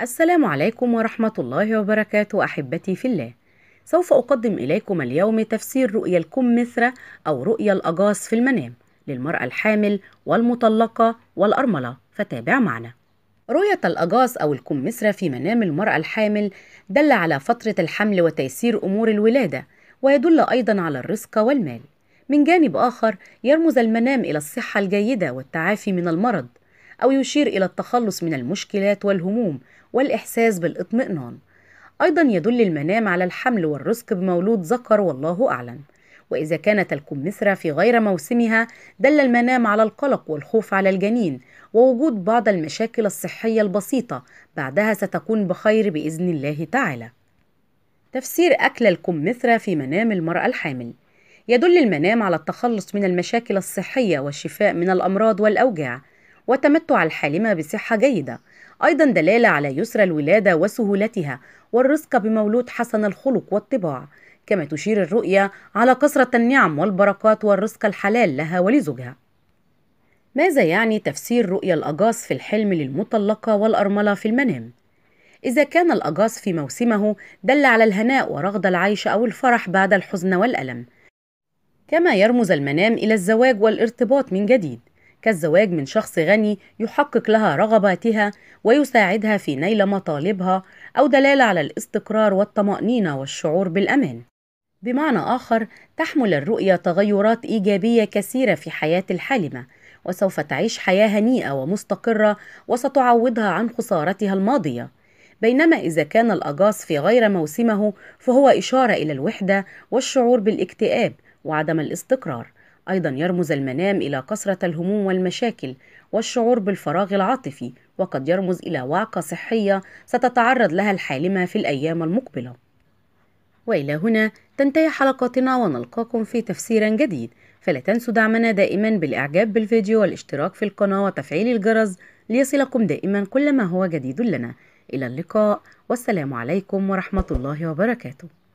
السلام عليكم ورحمة الله وبركاته أحبتي في الله سوف أقدم إليكم اليوم تفسير رؤيا الكمثرى أو رؤيا الأجاص في المنام للمرأة الحامل والمطلقة والأرملة فتابع معنا رؤية الأجاص أو الكمثرى في منام المرأة الحامل دل على فترة الحمل وتيسير أمور الولادة ويدل أيضا على الرزق والمال من جانب آخر يرمز المنام إلى الصحة الجيدة والتعافي من المرض أو يشير إلى التخلص من المشكلات والهموم والإحساس بالإطمئنان أيضا يدل المنام على الحمل والرزق بمولود ذكر والله أعلم وإذا كانت الكمثرى في غير موسمها دل المنام على القلق والخوف على الجنين ووجود بعض المشاكل الصحية البسيطة بعدها ستكون بخير بإذن الله تعالى تفسير أكل الكمثرى في منام المرأة الحامل يدل المنام على التخلص من المشاكل الصحية والشفاء من الأمراض والأوجاع وتمتع الحالمة بصحة جيدة أيضا دلالة على يسر الولادة وسهولتها والرزق بمولود حسن الخلق والطباع كما تشير الرؤية على كثرة النعم والبركات والرزق الحلال لها ولزوجها ماذا يعني تفسير رؤيا الأجاص في الحلم للمطلقة والأرملة في المنام؟ إذا كان الأجاص في موسمه دل على الهناء ورغد العيش أو الفرح بعد الحزن والألم كما يرمز المنام إلى الزواج والارتباط من جديد كالزواج من شخص غني يحقق لها رغباتها ويساعدها في نيل مطالبها أو دلالة على الاستقرار والطمأنينة والشعور بالأمان. بمعنى آخر تحمل الرؤية تغيرات إيجابية كثيرة في حياة الحالمة وسوف تعيش حياة هنيئة ومستقرة وستعوضها عن خسارتها الماضية بينما إذا كان الأجاص في غير موسمه فهو إشارة إلى الوحدة والشعور بالاكتئاب وعدم الاستقرار أيضا يرمز المنام إلى كثرة الهموم والمشاكل والشعور بالفراغ العاطفي وقد يرمز إلى وعكة صحية ستتعرض لها الحالمة في الأيام المقبلة وإلى هنا تنتهي حلقتنا ونلقاكم في تفسير جديد فلا تنسوا دعمنا دائما بالإعجاب بالفيديو والاشتراك في القناة وتفعيل الجرس ليصلكم دائما كل ما هو جديد لنا إلى اللقاء والسلام عليكم ورحمة الله وبركاته